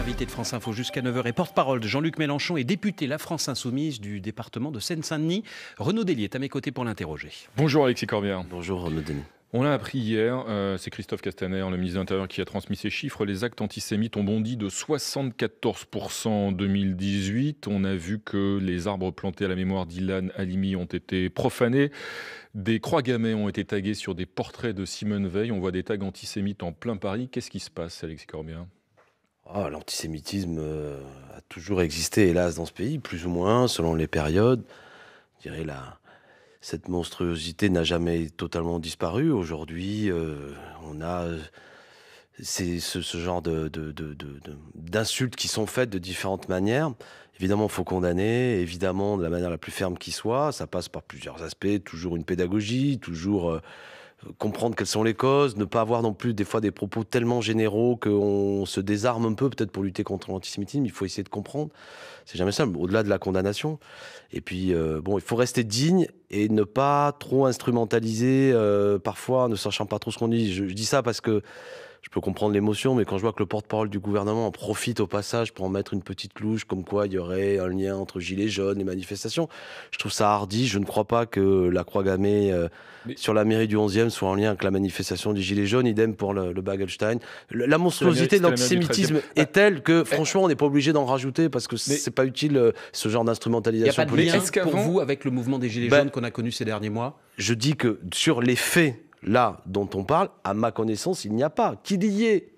Invité de France Info jusqu'à 9h et porte-parole de Jean-Luc Mélenchon et député La France Insoumise du département de Seine-Saint-Denis. Renaud Dely est à mes côtés pour l'interroger. Bonjour Alexis Corbière. Bonjour Renaud Dely. On l'a appris hier, euh, c'est Christophe Castaner, hein, le ministre de l'Intérieur, qui a transmis ces chiffres. Les actes antisémites ont bondi de 74% en 2018. On a vu que les arbres plantés à la mémoire d'Ilan Halimi ont été profanés. Des croix gammées ont été taguées sur des portraits de Simone Veil. On voit des tags antisémites en plein Paris. Qu'est-ce qui se passe, Alexis Corbière ah, l'antisémitisme euh, a toujours existé, hélas, dans ce pays, plus ou moins, selon les périodes. Je dirais la, cette monstruosité n'a jamais totalement disparu. Aujourd'hui, euh, on a c'est ce, genre d'insultes de, qui sont faites de différentes manières. Évidemment, il faut condamner, évidemment, de la manière la plus ferme qui soit. Ça passe par plusieurs aspects, toujours une pédagogie, toujours... Euh, comprendre quelles sont les causes, ne pas avoir non plus des fois des propos tellement généraux qu'on se désarme un peu, peut-être pour lutter contre l'antisémitisme, il faut essayer de comprendre. C'est jamais simple, au-delà de la condamnation. Et puis, euh, bon, il faut rester digne et ne pas trop instrumentaliser, euh, parfois, ne sachant pas trop ce qu'on dit. je, dis ça parce que je peux comprendre l'émotion, mais quand je vois que le porte-parole du gouvernement en profite au passage pour en mettre une petite louche comme quoi il y aurait un lien entre gilets jaunes et manifestations, je trouve ça hardi. Je ne crois pas que la croix gammée euh, sur la mairie du 11e soit en lien avec la manifestation des gilets jaunes. Idem pour le, Bagelstein. la monstruosité de l'antisémitisme est telle que, eh, franchement, on n'est pas obligé d'en rajouter parce que ce c'est pas utile euh, ce genre d'instrumentalisation politique. pour vous avec le mouvement des gilets ben, jaunes qu'on a connu ces derniers mois Je dis que sur les faits là dont on parle, à ma connaissance, il n'y a pas. Qu'il y ait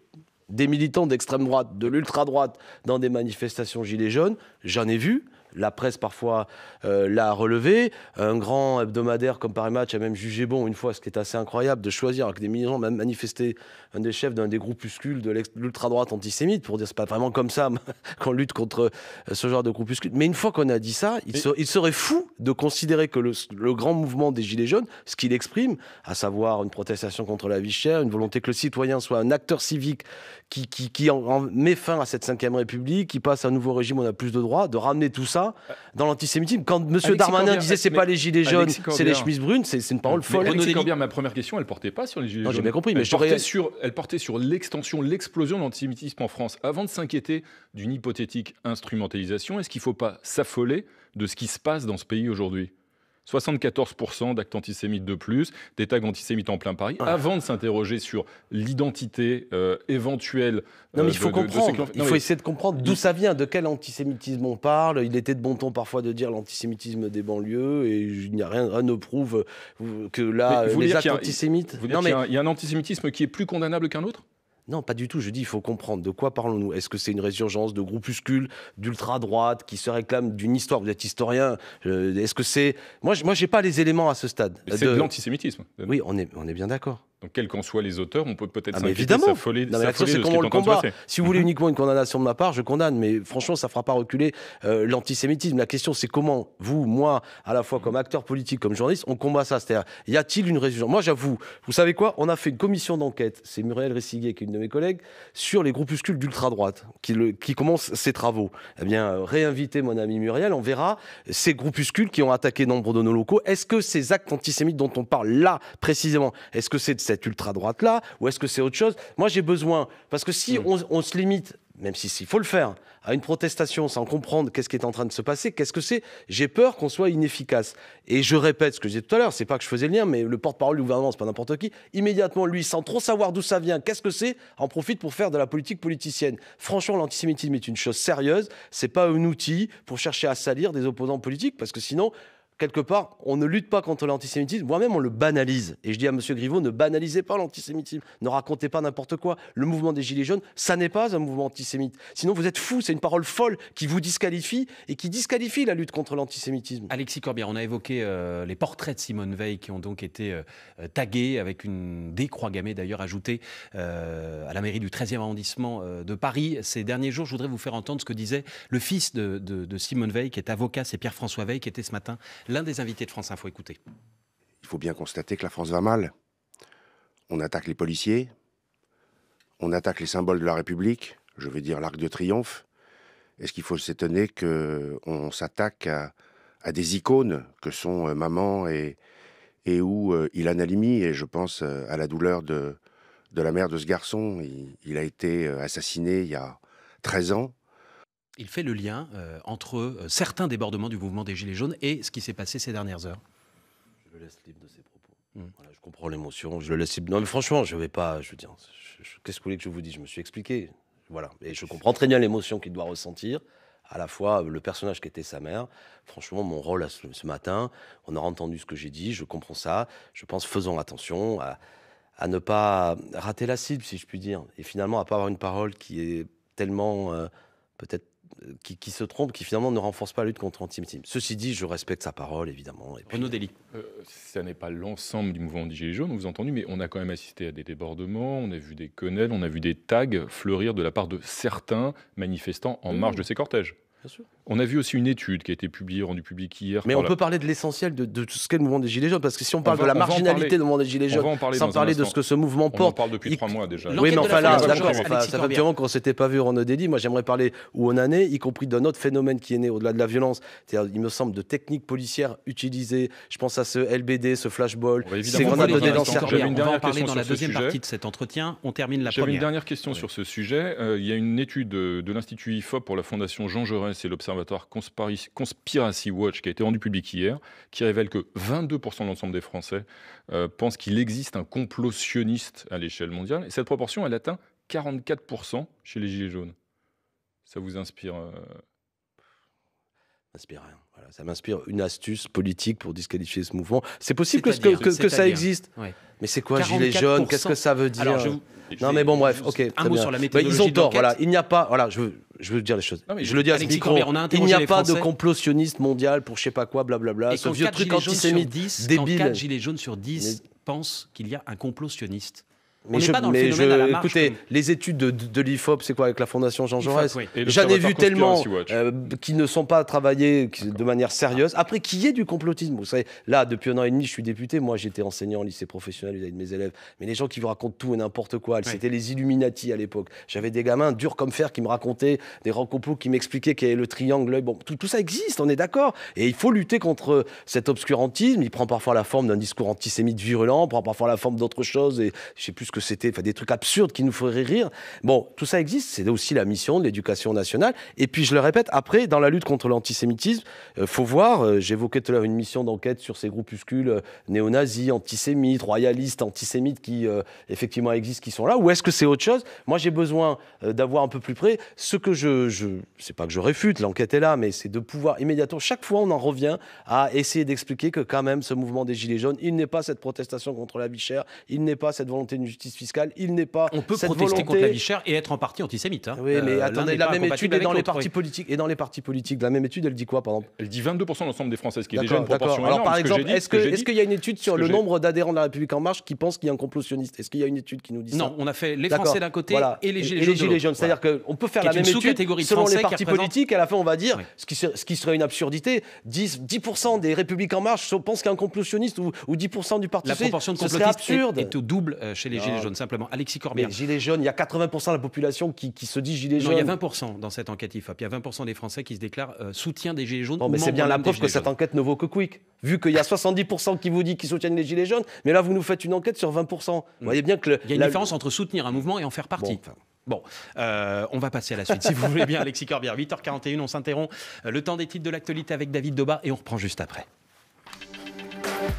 des militants d'extrême droite, de l'ultra droite dans des manifestations gilets jaunes, j'en ai vu la presse parfois euh, l'a relevé. Un grand hebdomadaire comme Paris Match a même jugé bon, une fois, ce qui est assez incroyable, de choisir, avec que des militants même manifester un des chefs d'un des groupuscules de l'ultra-droite antisémite, pour dire c'est pas vraiment comme ça qu'on lutte contre euh, ce genre de groupuscules. Mais une fois qu'on a dit ça, il, serait fou de considérer que le, grand mouvement des Gilets jaunes, ce qu'il exprime, à savoir une protestation contre la vie chère, une volonté que le citoyen soit un acteur civique qui, qui, en, met fin à cette 5ème République, qui passe à un nouveau régime, où on a plus de droits, de ramener tout ça dans l'antisémitisme. Quand M. Darmanin disait c'est pas les gilets jaunes, c'est les chemises brunes, c'est une parole folle. Alexis Corbière, ma première question, elle portait pas sur les gilets non, jaunes. J'ai bien compris, mais elle portait sur l'extension, l'explosion de l'antisémitisme en France. Avant de s'inquiéter d'une hypothétique instrumentalisation, est-ce qu'il ne faut pas s'affoler de ce qui se passe dans ce pays aujourd'hui 74% d'actes antisémites de plus, des tags antisémites en plein Paris, ah. avant de s'interroger sur l'identité euh, éventuelle. il euh, faut de, comprendre, il faut essayer de comprendre d'où ça vient, de quel antisémitisme on parle. Il était de bon ton parfois de dire l'antisémitisme des banlieues, et il n'y a rien, à ne prouve euh, que là, les actes antisémites. Il y, a un antisémitisme qui est plus condamnable qu'un autre non, pas du tout. Je dis, il faut comprendre. De quoi parlons-nous Est-ce que c'est une résurgence de groupuscules d'ultra-droite qui se réclament d'une histoire Vous êtes historien. Euh, est-ce que c'est... Moi, je n'ai pas les éléments à ce stade. C'est de, l'antisémitisme. Oui, on est, on est bien d'accord quels qu'en soient les auteurs, on peut peut-être ah, évidemment. s'affoler, de ce qui est Si vous voulez mhm. uniquement une condamnation de ma part, je condamne, mais franchement, ça ne fera pas reculer euh, l'antisémitisme. La question, c'est comment vous, moi, à la fois comme acteur politique, comme journaliste, on combat ça. C'est-à-dire, y a-t-il une résolution Moi, j'avoue, vous savez quoi On a fait une commission d'enquête, c'est Muriel Ressiguier, qui est une de mes collègues, sur les groupuscules d'ultra-droite qui, commencent qui ses travaux. Eh bien, euh, réinviter mon ami Muriel, on verra ces groupuscules qui ont attaqué nombre de nos locaux. Est-ce que ces actes antisémites dont on parle là, précisément, est-ce que c'est de cette cette ultra-droite-là Ou est-ce que c'est autre chose Moi, j'ai besoin. Parce que si mm. on, se limite, même s'il faut le faire, à une protestation sans comprendre qu'est-ce qui est en train de se passer, qu'est-ce que c'est J'ai peur qu'on soit inefficace. Et je répète ce que j'ai dit tout à l'heure, c'est pas que je faisais le lien, mais le porte-parole du gouvernement, c'est pas n'importe qui, immédiatement, lui, sans trop savoir d'où ça vient, qu'est-ce que c'est, en profite pour faire de la politique politicienne. Franchement, l'antisémitisme est une chose sérieuse, c'est pas un outil pour chercher à salir des opposants politiques, parce que sinon, quelque part, on ne lutte pas contre l'antisémitisme, moi-même on le banalise. Et je dis à M. Griveau, ne banalisez pas l'antisémitisme, ne racontez pas n'importe quoi. Le mouvement des Gilets jaunes, ça n'est pas un mouvement antisémite. Sinon vous êtes fou, c'est une parole folle qui vous disqualifie et qui disqualifie la lutte contre l'antisémitisme. Alexis Corbière, on a évoqué euh, les portraits de Simone Veil qui ont donc été euh, tagués avec une décroix gammée d'ailleurs ajoutée euh, à la mairie du 13e arrondissement de Paris. Ces derniers jours, je voudrais vous faire entendre ce que disait le fils de, de Simone Veil qui est avocat, c'est Pierre-François Veil qui était ce matin l'un des invités de France Info. Écoutez. Il faut bien constater que la France va mal. On attaque les policiers, on attaque les symboles de la République, je veux dire l'arc de triomphe. Est-ce qu'il faut s'étonner qu'on s'attaque à, des icônes que sont euh, Maman et, et où il euh, Ilan Et je pense euh, à la douleur de, la mère de ce garçon. Il, il, a été assassiné il y a 13 ans il fait le lien euh, entre euh, certains débordements du mouvement des Gilets jaunes et ce qui s'est passé ces dernières heures. Je le laisse libre de ses propos. Hmm. Voilà, je comprends l'émotion, je le laisse libre. Non, mais franchement, je ne vais pas. Je veux dire, qu'est-ce que vous voulez que je vous dise Je me suis expliqué. Voilà. Et je comprends très bien l'émotion qu'il doit ressentir à la fois le personnage qui était sa mère. Franchement, mon rôle ce, matin, on a entendu ce que j'ai dit, je comprends ça. Je pense faisons attention à, ne pas rater la cible, si je puis dire, et finalement à pas avoir une parole qui est tellement euh, peut-être qui, se trompe, qui finalement ne renforce pas la lutte contre l'antisémitisme. Ceci dit, je respecte sa parole, évidemment. Et nos Renaud euh, euh, ça n'est pas l'ensemble du mouvement des Gilets jaunes, vous avez entendu, mais on a quand même assisté à des débordements, on a vu des quenelles, on a vu des tags fleurir de la part de certains manifestants en mmh. marge de ces cortèges. On a vu aussi une étude qui a été publiée, rendue publique hier. Mais on peut parler de l'essentiel de, tout ce qu'est le mouvement des Gilets jaunes, parce que si on parle de la marginalité du mouvement des Gilets jaunes, sans parler de ce que ce mouvement porte. On en parle depuis trois mois déjà. Oui, mais enfin là, ça fait bien qu'on ne s'était pas vu en délit. Moi, j'aimerais parler où on en est, y compris d'un autre phénomène qui est né au-delà de la violence. Il me semble de techniques policières utilisées. Je pense à ce LBD, ce flashball, ces grenades de délanceur. On va en parler dans la deuxième partie de cet entretien. On termine la première. J'avais une dernière question sur ce sujet. Euh, il y a une étude euh, de l'Institut IFOP pour la Fondation Jean Jaurès c'est l'observatoire Conspiracy Watch qui a été rendu public hier, qui révèle que 22% de l'ensemble des Français euh, pensent qu'il existe un complot sioniste à l'échelle mondiale. Et cette proportion, elle atteint 44% chez les Gilets jaunes. Ça vous inspire euh, Inspire rien. ça m'inspire une astuce politique pour disqualifier ce mouvement. C'est possible que, ça existe. Mais c'est quoi Gilets jaunes Qu'est-ce que ça veut dire Non, mais bon, bref, ok. Un mot sur la méthodologie. ils ont tort, Il n'y a pas je veux dire des choses. je le dis à ce micro. on a il n'y a pas de complot sioniste mondial pour je sais pas quoi, blablabla. ce vieux truc antisémite débile. 4 gilets jaunes sur 10 mais... pensent qu'il y a un complot sioniste. Mais je, pas écoutez, les études de, l'IFOP, c'est quoi avec la Fondation Jean Jaurès J'en ai vu tellement euh, qui ne sont pas travaillés de manière sérieuse. Après, qui est du complotisme Vous savez, là, depuis un an et demi, je suis député. Moi, j'étais enseignant en lycée professionnel vis-à-vis de mes élèves. Mais les gens qui vous racontent tout et n'importe quoi, c'était les Illuminati à l'époque. J'avais des gamins durs comme fer qui me racontaient des rencontres qui m'expliquaient qu'il y avait le triangle, Bon, tout, ça existe, on est d'accord. Et il faut lutter contre cet obscurantisme. Il prend parfois la forme d'un discours antisémite virulent, prend parfois la forme d'autre chose. Et je sais plus que c'était, enfin des trucs absurdes qui nous feraient rire. Bon, tout ça existe, c'est aussi la mission de l'éducation nationale. Et puis je le répète, après, dans la lutte contre l'antisémitisme, il euh, faut voir, euh, j'évoquais tout à l'heure une mission d'enquête sur ces groupuscules euh, néo-nazis, antisémites, royalistes, antisémites qui effectivement existent, qui sont là, ou est-ce que c'est autre chose Moi j'ai besoin d'avoir un peu plus près ce que je, je c'est pas que je réfute, l'enquête est là, mais c'est de pouvoir immédiatement, chaque fois on en revient à essayer d'expliquer que quand même ce mouvement des Gilets jaunes, il n'est pas cette protestation contre la vie chère, il n'est pas cette volonté de justice fiscale. Il n'est pas. On peut protester contre la vie chère et être en partie antisémite. Hein. Oui, mais euh, attendez, la même étude est dans les partis politiques. Et dans les partis politiques, la même étude, elle dit quoi, par exemple Elle dit 22 de l'ensemble des Français, ce qui est déjà une proportion Alors, par exemple, est-ce qu'il y a une étude sur le nombre d'adhérents de La République en Marche qui pensent qu'il y a un complot Est-ce qu'il y a une étude qui nous dit ça Non, on a fait les Français d'un côté et les Gilets jaunes. C'est-à-dire qu'on peut faire la même étude selon les partis politiques. À la fin, on va dire ce qui serait une absurdité. 10% des Républicains en Marche pensent qu'il y a ou 10% du parti. La proportion de complotistes au double chez euh, les Gilets jaunes, simplement. Alexis Corbière. gilets jaunes, il y a 80% de la population qui, se dit Gilets non, il y a 20% dans cette enquête IFOP. Il y a 20% des Français qui se déclarent euh, soutien des Gilets jaunes. mais c'est bien la preuve que cette enquête ne vaut que quick. Vu qu'il y a 70% qui vous dit qu'ils soutiennent les Gilets jaunes, mais là, vous nous faites une enquête sur 20%. Mm. voyez bien que. il y a une différence entre soutenir un mouvement et en faire partie. Bon, euh, on va passer à la suite, si vous voulez bien, Alexis Corbière. 8h41, on s'interrompt. Euh, le temps des titres de l'actualité avec David Doba et on reprend juste après.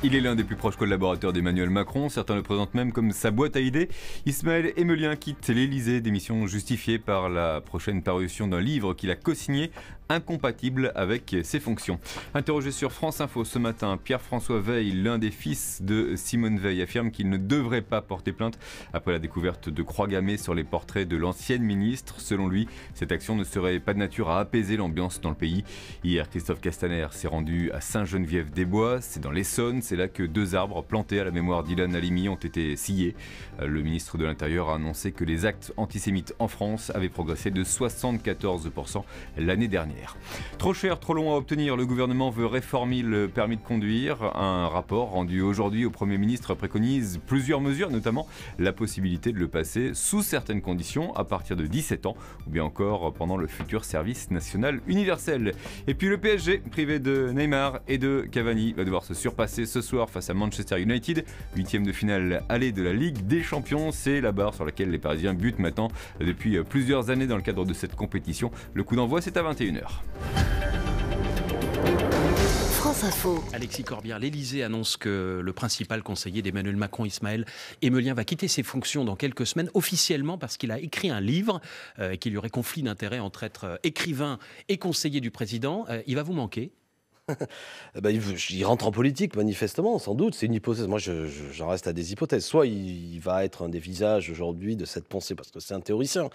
Il est l'un des plus proches collaborateurs d'Emmanuel Macron, certains le présentent même comme sa boîte à idées. Ismaël Emelien quitte l'Elysée, démission justifiée par la prochaine parution d'un livre qu'il a co-signé, incompatible avec ses fonctions. Interrogé sur France Info ce matin, Pierre-François Veil, l'un des fils de Simone Veil, affirme qu'il ne devrait pas porter plainte après la découverte de croix gammées sur les portraits de l'ancienne ministre. Selon lui, cette action ne serait pas de nature à apaiser l'ambiance dans le pays. Hier, Christophe Castaner s'est rendu à Saint-Geneviève-des-Bois, c'est dans l'Essonne, c'est là que deux arbres plantés à la mémoire d'Ilan Halimi ont été sciés. Le ministre de l'Intérieur a annoncé que les actes antisémites en France avaient progressé de 74% l'année dernière. Trop cher, trop long à obtenir, le gouvernement veut réformer le permis de conduire. Un rapport rendu aujourd'hui au Premier ministre préconise plusieurs mesures, notamment la possibilité de le passer sous certaines conditions à partir de 17 ans ou bien encore pendant le futur service national universel. Et puis le PSG, privé de Neymar et de Cavani, va devoir se surpasser ce soir face à Manchester United, huitième de finale allée de la Ligue des Champions. C'est la barre sur laquelle les Parisiens butent maintenant depuis plusieurs années dans le cadre de cette compétition. Le coup d'envoi, c'est à 21h. France Info. Alexis Corbière, l'Elysée annonce que le principal conseiller d'Emmanuel Macron, Ismaël Emelien, va quitter ses fonctions dans quelques semaines, officiellement parce qu'il a écrit un livre euh, et qu'il y aurait conflit d'intérêts entre être euh, écrivain et conseiller du président. Euh, il va vous manquer Eh ben, il, rentre en politique, manifestement, sans doute. C'est une hypothèse. Moi, j'en reste à des hypothèses. Soit il, va être un des visages aujourd'hui de cette pensée, parce que c'est un théoricien,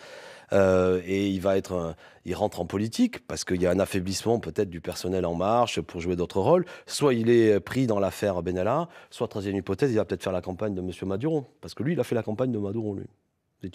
euh, et il va être, il rentre en politique parce qu'il y a un affaiblissement peut-être du personnel en marche pour jouer d'autres rôles. Soit il est pris dans l'affaire Benalla. Soit troisième hypothèse, il va peut-être faire la campagne de monsieur Maduro, parce que lui, il a fait la campagne de Maduro, lui.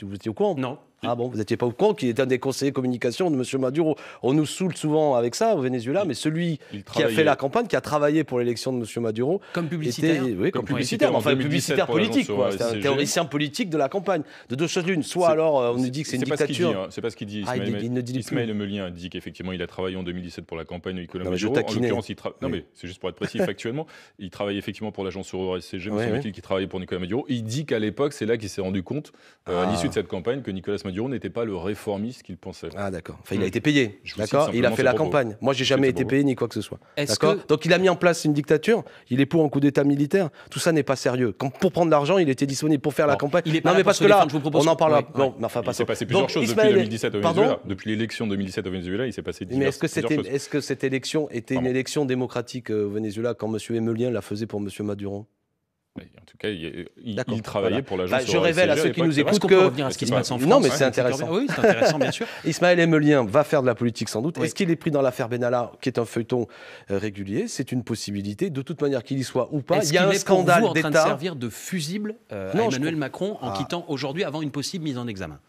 vous étiez au courant Non. Ah bon, vous n'étiez pas au courant qu'il était un des conseillers communication de M. Maduro. On nous saoule souvent avec ça au Venezuela, mais celui qui a fait la campagne, qui a travaillé pour l'élection de M. Maduro. Comme publicitaire Oui, comme, publicitaire, en enfin publicitaire politique. C'est un théoricien politique de la campagne. De deux choses l'une, soit alors euh, on nous dit que c'est une dictature. Hein, c'est pas ce qu'il dit. Ismaël, ah, il, il, met dit Ismaël Emelien dit qu'effectivement il a travaillé en 2017 pour la campagne de Nicolas Maduro. En l'occurrence, il Non mais c'est juste pour être précis factuellement, il travaille effectivement pour l'agence sur scg mais qui travaillait pour Nicolas Maduro. Il dit qu'à l'époque, c'est là qu'il s'est rendu compte, euh, à ah. l'issue de cette campagne, que Nicolas n'était pas le réformiste qu'il pensait. Ah d'accord. Enfin, il a hmm. été payé. D'accord. Il a fait la campagne. Moi, j'ai jamais été payé ni quoi que ce soit. D'accord. Que... Donc il a mis en place une dictature. Il est pour un coup d'État militaire. Tout ça n'est pas sérieux. Quand, pour prendre l'argent, il était disponible pour faire la campagne. non mais parce que là, je vous propose... on en parle. Non, enfin, pas il s'est passé plusieurs choses depuis 2017 au Venezuela. Depuis l'élection 2017 au Venezuela, il s'est passé. Mais est-ce que c'était, est-ce que cette élection était une élection démocratique euh, au Venezuela quand M. Emelien la faisait pour M. Maduro en tout cas, il, il, travaillait pour l'agence. Bah, je révèle à ceux qui nous écoutent que. revenir à ce qui se passe Non, mais hein. c'est intéressant. Oui, c'est intéressant, bien sûr. Ismaël Emelien va faire de la politique sans doute. Est-ce qu'il est pris dans l'affaire Benalla, qui est un feuilleton euh, régulier C'est une possibilité. De toute manière, qu'il y soit ou pas, il y a un scandale d'État. en train de servir de fusible euh, à Emmanuel Macron en ah. quittant aujourd'hui avant une possible mise en examen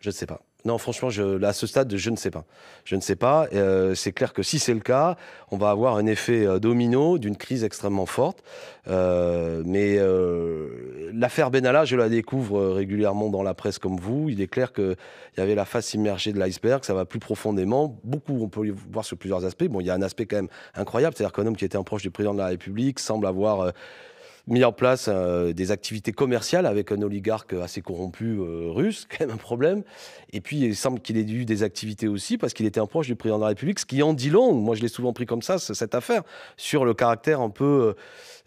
Je ne sais pas. Non, franchement, je, à ce stade, je ne sais pas. Je ne sais pas. Euh, c'est clair que si c'est le cas, on va avoir un effet euh, domino d'une crise extrêmement forte. Euh, mais l'affaire Benalla, je la découvre régulièrement dans la presse comme vous. Il est clair qu'il y avait la face immergée de l'iceberg, ça va plus profondément. Beaucoup, on peut voir sur plusieurs aspects. Bon, il y a un aspect quand même incroyable, c'est-à-dire qu'un homme qui était un proche du président de la République semble avoir mis en place euh, des activités commerciales avec un oligarque assez corrompu euh, russe, quand même un problème. Et puis, il semble qu'il ait eu des activités aussi parce qu'il était un proche du président de la République, ce qui en dit long. Moi, je l'ai souvent pris comme ça, cette affaire, sur le caractère un peu. Euh,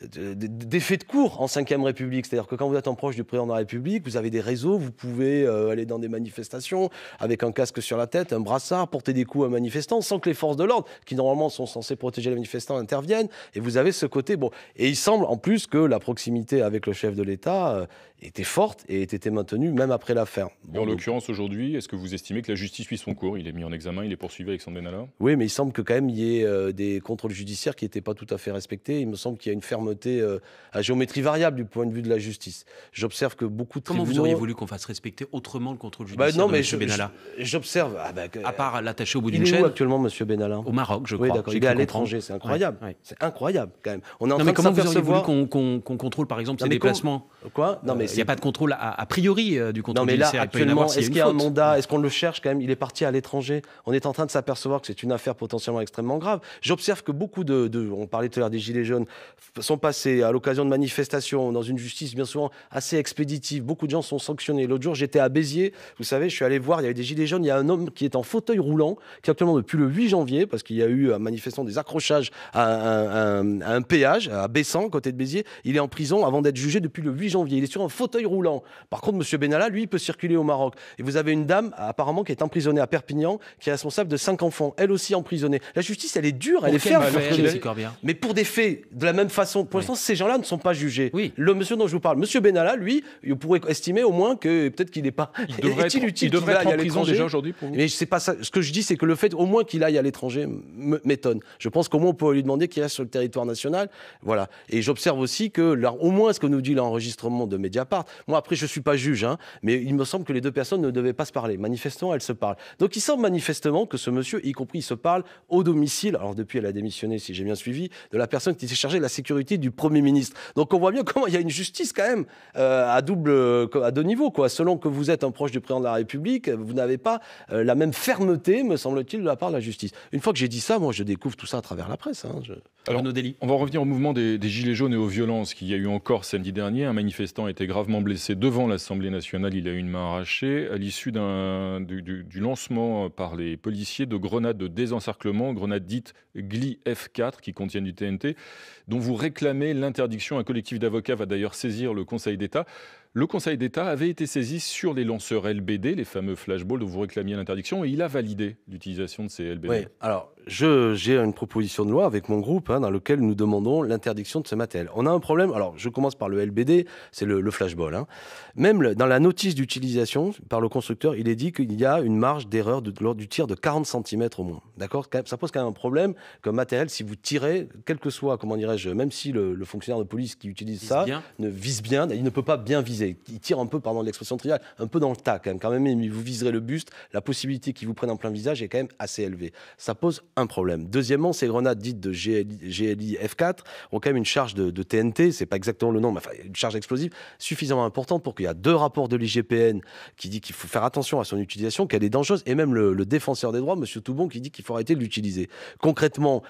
d'effet de cours en 5ème République. C'est-à-dire que quand vous êtes en proche du président de la République, vous avez des réseaux, vous pouvez euh, aller dans des manifestations avec un casque sur la tête, un brassard, porter des coups à un manifestant sans que les forces de l'ordre, qui normalement sont censées protéger les manifestants, interviennent. Et vous avez ce côté. Bon. Et il semble en plus que la proximité avec le chef de l'État euh, était forte et était maintenue même après l'affaire. en l'occurrence aujourd'hui, est-ce que vous estimez que la justice suit son cours Il est mis en examen, il est poursuivi avec son Benalla Oui, mais il semble que quand même il y ait euh, des contrôles judiciaires qui n'étaient pas tout à fait respectés. Il me semble qu'il y a une ferme euh, à géométrie variable du point de vue de la justice. J'observe que beaucoup de Comment vous auriez voulu qu'on fasse respecter autrement le contrôle bah judiciaire M. Benalla J'observe... Ah bah, à part l'attacher au bout d'une chaîne... Il est actuellement, M. Benalla Au Maroc, je crois. Il est à l'étranger, c'est incroyable. C'est incroyable, quand même. On est en mais comment de vous auriez voulu qu'on contrôle, par exemple, ses ah, déplacements Quoi Non, euh, mais Il n'y a pas de contrôle a priori euh, du contrôle judiciaire. Non, mais là, actuellement, est-ce qu'il y a un mandat Est-ce qu'on le cherche quand même Il est parti à l'étranger. On est en train de s'apercevoir que c'est une affaire potentiellement extrêmement grave. J'observe que beaucoup de, on parlait tout à l'heure des gilets jaunes, passé à l'occasion de manifestations, dans une justice bien souvent assez expéditive. Beaucoup de gens sont sanctionnés. L'autre jour, j'étais à Béziers. Vous savez, je suis allé voir, il y avait des gilets jaunes. Il y a un homme qui est en fauteuil roulant, qui actuellement depuis le 8 janvier, parce qu'il y a eu un manifestant des accrochages à un, péage, à Bessan, côté de Béziers. Il est en prison avant d'être jugé depuis le 8 janvier. Il est sur un fauteuil roulant. Par contre, M. Benalla, lui, il peut circuler au Maroc. Et vous avez une dame, apparemment, qui est emprisonnée à Perpignan, qui est responsable de cinq enfants, elle aussi emprisonnée. La justice, elle est dure, elle est ferme. Mais pour des faits, de la même façon pour l'instant, ces gens-là ne sont pas jugés. Oui. Le monsieur dont je vous parle, monsieur Benalla, lui, vous pourrait estimer au moins que peut-être qu'il n'est pas. Il devrait être, il devrait être en prison déjà aujourd'hui Mais pas ça. Ce que je dis, c'est que le fait au moins qu'il aille à l'étranger m'étonne. Je pense qu'au moins on pourrait lui demander qu'il reste sur le territoire national. Voilà. Et j'observe aussi que, là, au moins, ce que nous dit l'enregistrement de Mediapart. Moi, après, je suis pas juge, hein, mais il me semble que les deux personnes ne devaient pas se parler. Manifestement, elles se parlent. Donc il semble manifestement que ce monsieur, y compris, il se parle au domicile. Alors depuis, elle a démissionné, si j'ai bien suivi, de la personne qui s'est chargée de la sécurité du Premier ministre. Donc on voit bien comment il y a une justice quand même euh, à double, euh, à deux niveaux. Quoi. Selon que vous êtes un proche du président de la République, vous n'avez pas euh, la même fermeté, me semble-t-il, de la part de la justice. Une fois que j'ai dit ça, moi je découvre tout ça à travers la presse. Hein, je... Alors, on va revenir au mouvement des, Gilets jaunes et aux violences qu'il y a eu encore samedi dernier. Un manifestant a été gravement blessé devant l'Assemblée nationale. Il a eu une main arrachée à l'issue du, du, lancement par les policiers de grenades de désencerclement, grenades dites GLI F4 qui contiennent du TNT, dont vous réclamez l'interdiction. Un collectif d'avocats va d'ailleurs saisir le Conseil d'État. Le Conseil d'État avait été saisi sur les lanceurs LBD, les fameux flashballs dont vous réclamiez l'interdiction, et il a validé l'utilisation de ces LBD. Oui, alors j'ai une proposition de loi avec mon groupe hein, dans lequel nous demandons l'interdiction de ce matériel. On a un problème, alors je commence par le LBD, c'est le, flashball. Hein. Même dans la notice d'utilisation par le constructeur, il est dit qu'il y a une marge d'erreur de, lors du tir de 40 cm au moins. D'accord Ça pose quand même un problème comme matériel, si vous tirez, quel que soit, comment dirais-je, même si le, fonctionnaire de police qui utilise ça ne vise bien, il ne peut pas bien viser. Il tire un peu, pardon l'expression triviale, un peu dans le tas quand même. Quand même, vous viserez le buste, la possibilité qu'il vous prenne en plein visage est quand même assez élevée. Ça pose un problème. Deuxièmement, ces grenades dites de GLI, F4 ont quand même une charge de, TNT, c'est pas exactement le nom, mais enfin, une charge explosive suffisamment importante pour qu'il y a deux rapports de l'IGPN qui dit qu'il faut faire attention à son utilisation, qu'elle est dangereuse, et même le, le défenseur des droits, M. Toubon, qui dit qu'il faut arrêter de l'utiliser. Concrètement,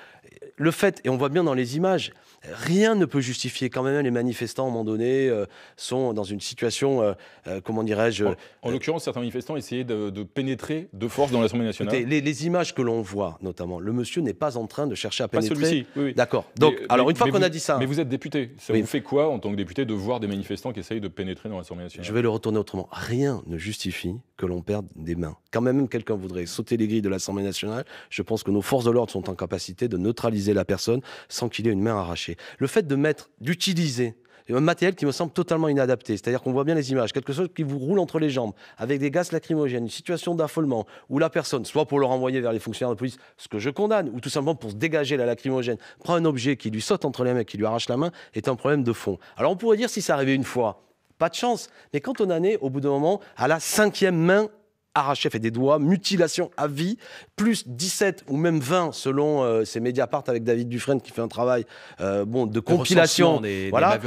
le fait, et on voit bien dans les images, rien ne peut justifier quand même les manifestants, à un moment donné, euh, sont dans une situation, euh, euh, comment dirais-je... En, l'occurrence, certains manifestants essayaient de, pénétrer de force dans l'Assemblée nationale. les, images que l'on voit, notamment, le monsieur n'est pas en train de chercher à pénétrer. Pas celui-ci, oui, D'accord. Donc, alors, une fois qu'on a dit ça... Mais vous êtes député. Ça vous fait quoi, en tant que député, de voir des manifestants qui essayent de pénétrer dans l'Assemblée nationale Je vais le retourner autrement. Rien ne justifie que l'on perde des mains. Quand même, quelqu'un voudrait sauter les grilles de l'Assemblée nationale, je pense que nos forces de l'ordre sont en capacité de neutraliser la personne sans qu'il ait une main arrachée. Le fait de mettre, d'utiliser un matériel qui me semble totalement inadapté. C'est-à-dire qu'on voit bien les images, quelque chose qui vous roule entre les jambes, avec des gaz lacrymogènes, une situation d'affolement, où la personne, soit pour le renvoyer vers les fonctionnaires de police, ce que je condamne, ou tout simplement pour se dégager la lacrymogène, prend un objet qui lui saute entre les mains, qui lui arrache la main, est un problème de fond. Alors on pourrait dire si ça arrivait une fois, pas de chance, mais quand on en est, au bout d'un moment, à la cinquième main arraché, et des doigts, mutilation à vie, plus 17 ou même 20 selon euh, ces médias partent avec David Dufresne qui fait un travail euh, bon, de compilation. Des, voilà.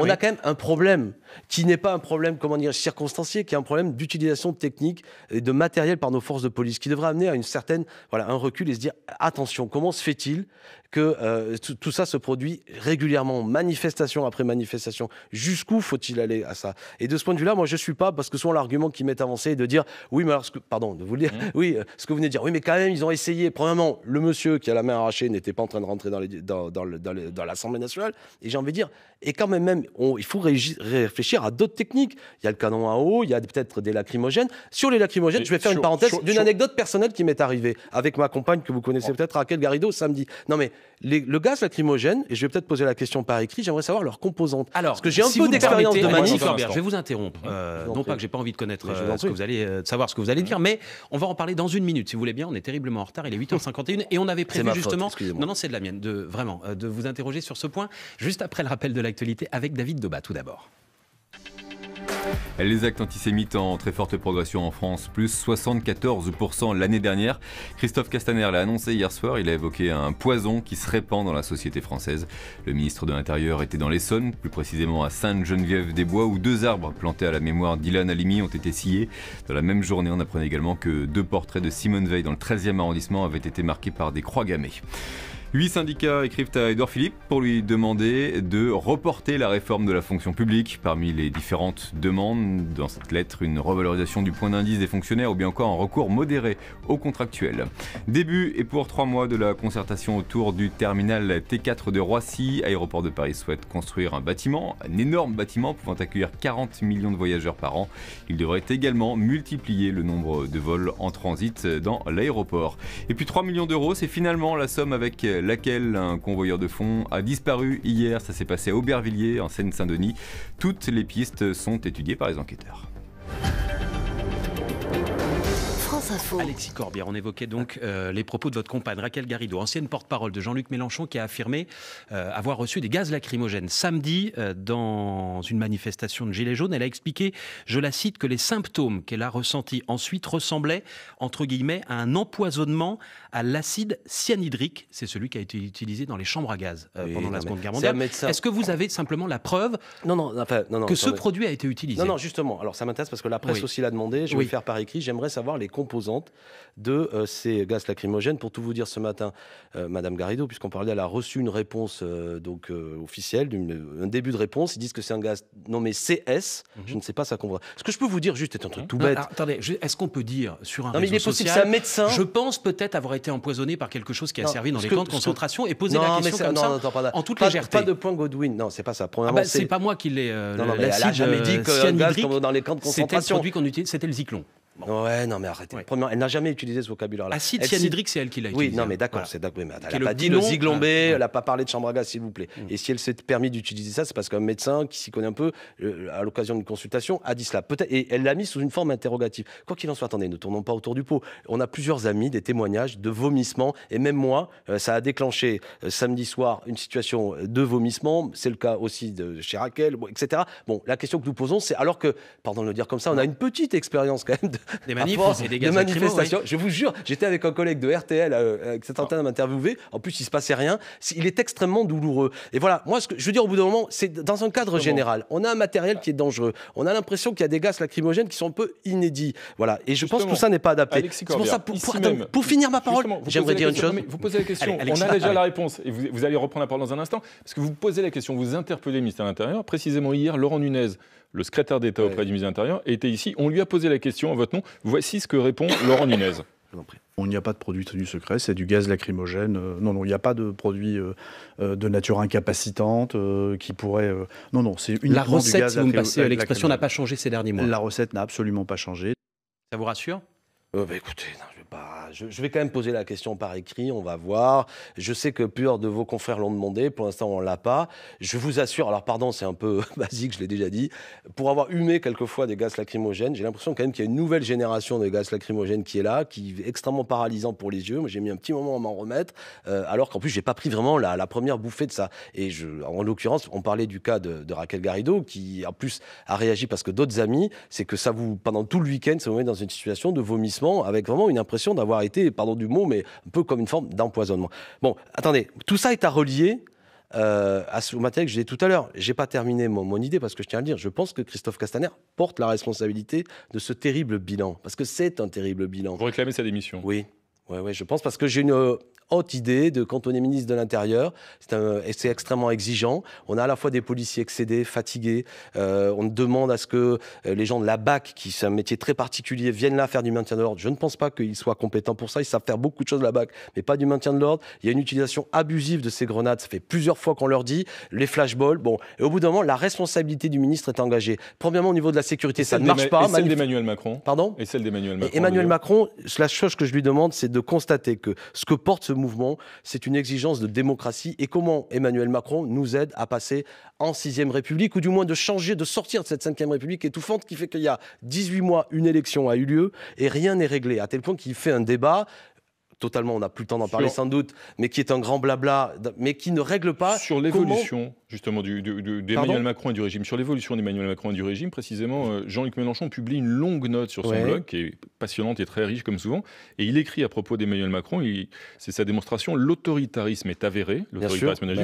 on a quand même un problème qui n'est pas un problème, comment dire, circonstancié, qui est un problème d'utilisation technique et de matériel par nos forces de police, qui devrait amener à une certaine, voilà, un recul et se dire attention, comment se fait-il que euh, tout ça se produit régulièrement, manifestation après manifestation. Jusqu'où faut-il aller à ça Et de ce point de vue-là, moi, je suis pas parce que souvent l'argument qui m'est avancé de dire oui, mais alors, pardon, de vous le dire, mmh. oui, euh, ce que vous venez de dire, oui, mais quand même, ils ont essayé. Premièrement, le monsieur qui a la main arrachée n'était pas en train de rentrer dans, dans l'Assemblée nationale. Et j'ai envie de dire, et quand même, même il faut réfléchir à d'autres techniques. Il y a le canon à eau, il y a peut-être des lacrymogènes. Sur les lacrymogènes, je vais faire une parenthèse d'une anecdote personnelle qui m'est arrivée avec ma compagne que vous connaissez oh. peut-être, Raquel Garrido, samedi. Non, mais le gaz lacrymogène, et je vais peut-être poser la question par écrit, j'aimerais savoir leurs composantes. Alors, parce que j'ai un si peu d'expérience de manif. je vais vous interrompre. Euh, non pas que j'ai pas envie de connaître euh, ce que vous allez, euh, savoir ce que vous allez dire, mais on va en parler dans une minute, si vous voulez bien. On est terriblement en retard. Il est 8h51 et on avait prévu justement. non, non, c'est de la mienne, de, vraiment, de vous interroger sur ce point, juste après le rappel de l'actualité avec David Doba, tout d'abord. Les actes antisémites en très forte progression en France, plus 74% l'année dernière. Christophe Castaner l'a annoncé hier soir, il a évoqué un poison qui se répand dans la société française. Le ministre de l'Intérieur était dans l'Essonne, plus précisément à Sainte-Geneviève-des-Bois, où deux arbres plantés à la mémoire d'Ilan Halimi ont été sciés. Dans la même journée, on apprenait également que deux portraits de Simone Veil dans le 13e arrondissement avaient été marqués par des croix gammées. Huit syndicats écrivent à Edouard Philippe pour lui demander de reporter la réforme de la fonction publique. Parmi les différentes demandes dans cette lettre, une revalorisation du point d'indice des fonctionnaires ou bien encore un recours modéré au contractuel. Début et pour trois mois de la concertation autour du terminal T4 de Roissy, Aéroport de Paris souhaite construire un bâtiment, un énorme bâtiment pouvant accueillir 40 millions de voyageurs par an. Il devrait également multiplier le nombre de vols en transit dans l'aéroport. Et puis 3 millions d'euros, c'est finalement la somme avec laquelle un convoyeur de fond a disparu hier. Ça s'est passé à Aubervilliers, en Seine-Saint-Denis. Toutes les pistes sont étudiées par les enquêteurs. Alexis Corbière, on évoquait donc euh, les propos de votre compagne Raquel Garrido, ancienne porte-parole de Jean-Luc Mélenchon, qui a affirmé euh, avoir reçu des gaz lacrymogènes samedi euh, dans une manifestation de Gilets jaunes. Elle a expliqué, je la cite, que les symptômes qu'elle a ressentis ensuite ressemblaient, entre guillemets, à un empoisonnement à l'acide cyanhydrique. C'est celui qui a été utilisé dans les chambres à gaz euh, pendant la Seconde Guerre mondiale. Est-ce que vous avez simplement la preuve non, non, que ce produit a été utilisé Non, non, justement. Alors ça m'intéresse parce que la presse aussi l'a demandé. Je vais le faire par écrit. J'aimerais savoir les composantes de euh, ces gaz lacrymogènes. Pour tout vous dire ce matin, euh, Madame Garrido, puisqu'on parlait, elle a reçu une réponse donc officielle, un début de réponse. Ils disent que c'est un gaz nommé CS. Mhm. Je ne sais pas ça comprend. Ce que je peux vous dire juste est un truc hein tout bête. attendez, est-ce qu'on peut dire sur un non, mais il possible, un médecin. Je pense peut-être avoir été été empoisonné par quelque chose qui a servi dans les camps de concentration et poser la question comme ça en toute pas, légèreté. Pas de point Godwin, non, c'est pas ça. Premièrement, ah bah, c'est pas moi qui l'ai. Euh, non, non, mais elle a jamais dit que dans les camps de concentration. C'était le produit qu'on utilisait, c'était le Zyklon. Ouais, non, mais arrêtez. premièrement, elle n'a jamais utilisé ce vocabulaire-là. Acide elle, c'est elle qui l'a utilisé. Oui, non, mais d'accord, c'est d'accord. Hein, elle a pas dit le ziglombé, elle n'a pas parlé de chambre s'il vous plaît. Mm. Et si elle s'est permis d'utiliser ça, c'est parce qu'un médecin qui s'y connaît un peu, euh, à l'occasion d'une consultation, a dit cela. Peut-être, et elle l'a mis sous une forme interrogative. Quoi qu'il en soit, attendez, ne tournons pas autour du pot. On a plusieurs amis, des témoignages de vomissements, et même moi, euh, ça a déclenché euh, samedi soir une situation de vomissement. C'est le cas aussi de chez Raquel, bon, etc. Bon, la question que nous posons, c'est alors que, pardon de le dire comme ça, on a une petite expérience quand même de Des des manifestations. Je vous jure, j'étais avec un collègue de RTL, euh, euh, avec cette ah. antenne de m'interviewer. En plus, il se passait rien. Il est extrêmement douloureux. Et voilà, moi, ce que je veux dire au bout d'un moment, c'est dans un cadre général. On a un matériel qui est dangereux. On a l'impression qu'il y a des gaz lacrymogènes qui sont un peu inédits. Voilà. Et je pense que tout ça n'est pas adapté. pour, ça, pour, finir ma parole, j'aimerais dire une chose. Vous posez la question, on a déjà la réponse. Et vous, vous allez reprendre la parole dans un instant. Parce que vous posez la question, vous interpellez le ministère de l'Intérieur. Précisément hier, Laurent Nunez, le secrétaire d'État auprès du musée intérieur, était ici. On lui a posé la question en votre nom. Voici ce que répond Laurent Nunez. Il n'y a pas de produit tenu secret, c'est du gaz lacrymogène. Euh, non, non, il n'y a pas de produit euh, euh, de nature incapacitante qui pourrait. non, non, c'est une La recette, si vous me passez l'expression, n'a pas changé ces derniers mois. La recette n'a absolument pas changé. Ça vous rassure bah, Écoutez, non, bah, je, vais quand même poser la question par écrit, on va voir. Je sais que plusieurs de vos confrères l'ont demandé, pour l'instant on ne l'a pas. Je vous assure, alors pardon, c'est un peu basique, je l'ai déjà dit, pour avoir humé quelquefois des gaz lacrymogènes, j'ai l'impression quand même qu'il y a une nouvelle génération de gaz lacrymogènes qui est là, qui est extrêmement paralysant pour les yeux. Moi j'ai mis un petit moment à m'en remettre, euh, alors qu'en plus j'ai pas pris vraiment la, première bouffée de ça. Et je, en l'occurrence, on parlait du cas de, de Raquel Garrido, qui en plus a réagi parce que d'autres amis, c'est que ça vous, pendant tout le week-end, ça vous met dans une situation de vomissement avec vraiment une impression d'avoir été, pardon du mot, mais un peu comme une forme d'empoisonnement. Bon, attendez, tout ça est à relier euh, à ce matériel que disais tout à l'heure. J'ai pas terminé mon, mon, idée parce que je tiens à le dire. Je pense que Christophe Castaner porte la responsabilité de ce terrible bilan parce que c'est un terrible bilan. Vous réclamez sa démission. Oui. Ouais, ouais, je pense parce que j'ai une, euh, haute idée de cantonner ministre de l'Intérieur. C'est extrêmement exigeant. On a à la fois des policiers excédés, fatigués. Euh, on demande à ce que euh, les gens de la BAC, qui c'est un métier très particulier, viennent là faire du maintien de l'ordre. Je ne pense pas qu'ils soient compétents pour ça. Ils savent faire beaucoup de choses de la BAC, mais pas du maintien de l'ordre. Il y a une utilisation abusive de ces grenades. Ça fait plusieurs fois qu'on leur dit. Les flashballs. Bon, et au bout d'un moment, la responsabilité du ministre est engagée. Premièrement, au niveau de la sécurité, ça ne marche pas. Et celle d'Emmanuel Macron. Pardon Et celle d'Emmanuel Macron. Emmanuel Macron, la chose que je lui demande, c'est de constater que ce que porte ce mouvement. C'est une exigence de démocratie. Et comment Emmanuel Macron nous aide à passer en 6ème République, ou du moins de changer, de sortir de cette 5ème République étouffante qui fait qu'il y a 18 mois, une élection a eu lieu et rien n'est réglé, à tel point qu'il fait un débat totalement, on n'a plus le temps d'en parler sans doute, mais qui est un grand blabla, mais qui ne règle pas. Sur l'évolution, justement, du, d'Emmanuel Macron et du régime. Sur l'évolution d'Emmanuel Macron et du régime, précisément, euh, Jean-Luc Mélenchon publie une longue note sur son blog, qui est passionnante et très riche, comme souvent. Et il écrit à propos d'Emmanuel Macron, c'est sa démonstration l'autoritarisme est avéré. Ben,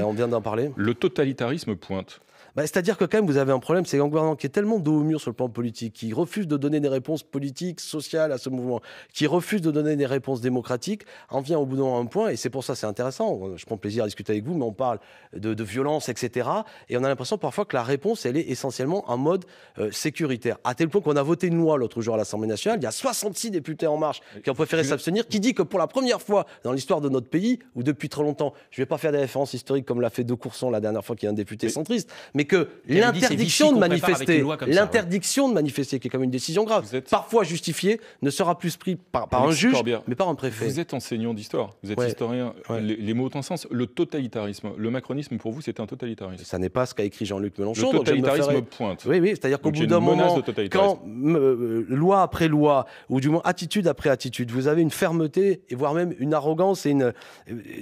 on vient d'en parler. Le totalitarisme pointe. Bah, c'est-à-dire que quand même, vous avez un problème, c'est un gouvernement qui est tellement dos au mur sur le plan politique, qui refuse de donner des réponses politiques, sociales à ce mouvement, qui refuse de donner des réponses démocratiques, en vient au bout d'un point, et c'est pour ça c'est intéressant, je prends plaisir à discuter avec vous, mais on parle de, violence, etc. Et on a l'impression parfois que la réponse, elle est essentiellement en mode euh, sécuritaire, à tel point qu'on a voté une loi l'autre jour à l'Assemblée nationale, il y a 66 députés en marche qui ont préféré s'abstenir, qui dit que pour la première fois dans l'histoire de notre pays, ou depuis trop longtemps, je ne vais pas faire des références historiques comme l'a fait De Courson la dernière fois, qui est un député centriste, mais que l'interdiction de manifester, l'interdiction de manifester, qui est comme une décision grave, parfois justifiée, ne sera plus prise par, un juge, mais par un préfet. Vous êtes enseignant d'histoire, vous êtes historien, Les, mots ont un sens. Le totalitarisme, le macronisme, pour vous, c'est un totalitarisme. Ça n'est pas ce qu'a écrit Jean-Luc Mélenchon. Le totalitarisme pointe. Oui, oui, c'est-à-dire qu'au bout d'un moment, quand euh, euh, loi après loi, ou du moins attitude après attitude, vous avez une fermeté, et voire même une arrogance et une, euh,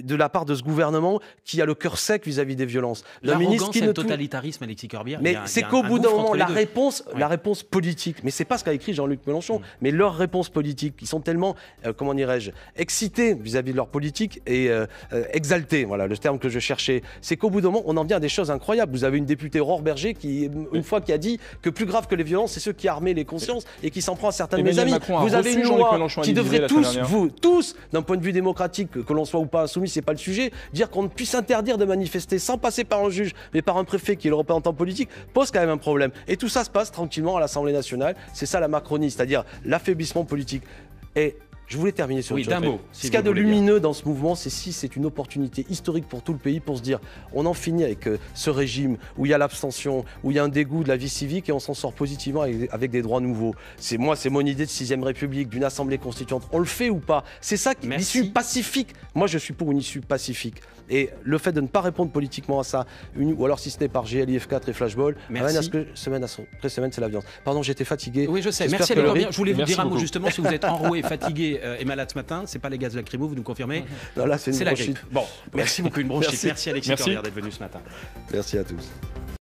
de la part de ce gouvernement qui a le cœur sec vis-à-vis des violences. le ministre qui ne totalitarisme mais c'est qu'au bout d'un moment, la réponse, la réponse politique, mais c'est pas ce qu'a écrit Jean-Luc Mélenchon, mm. mais leur réponse politique, ils sont tellement, euh, comment dirais-je, excités vis-à-vis de leur politique et euh, euh, exaltés, voilà le terme que je cherchais. C'est qu'au bout d'un moment, on en vient à des choses incroyables. Vous avez une députée Aurore Berger qui, mm. une fois, qui a dit que plus grave que les violences, c'est ceux qui armaient les consciences mm. et qui s'en prend à certains de mes amis. vous avez une loi qui devrait tous, vous, tous, d'un point de vue démocratique, que l'on soit ou pas insoumis, c'est pas le sujet, dire qu'on ne puisse interdire de manifester sans passer par un juge, mais par un préfet qui le représentants politiques pose quand même un problème. Et tout ça se passe tranquillement à l'Assemblée nationale. C'est ça la Macronie, c'est-à-dire l'affaiblissement politique. Et je voulais terminer sur oui, d'un mot. ce qu'il y a de lumineux dans ce mouvement, c'est si c'est une opportunité historique pour tout le pays pour se dire on en finit avec euh, ce régime où il y a l'abstention, où il y a un dégoût de la vie civique et on s'en sort positivement avec, des droits nouveaux. C'est moi, c'est mon idée de 6 République, d'une assemblée constituante. On le fait ou pas C'est ça qui l'issue pacifique. Moi, je suis pour une issue pacifique. Et le fait de ne pas répondre politiquement à ça, ou alors si ce n'est par GLIF 4 et Flashball, semaine à ce que semaine après semaine, c'est la Pardon, j'étais fatigué. Oui, je sais. Merci à je voulais vous dire un mot justement si vous êtes enroué, fatigué, est malade ce matin, c'est pas les gaz lacrymo, vous nous confirmez mhm. Là, c'est la grippe. Bon, merci beaucoup, une bronchite. Merci, à Alexis d'être venu ce matin. Merci à tous.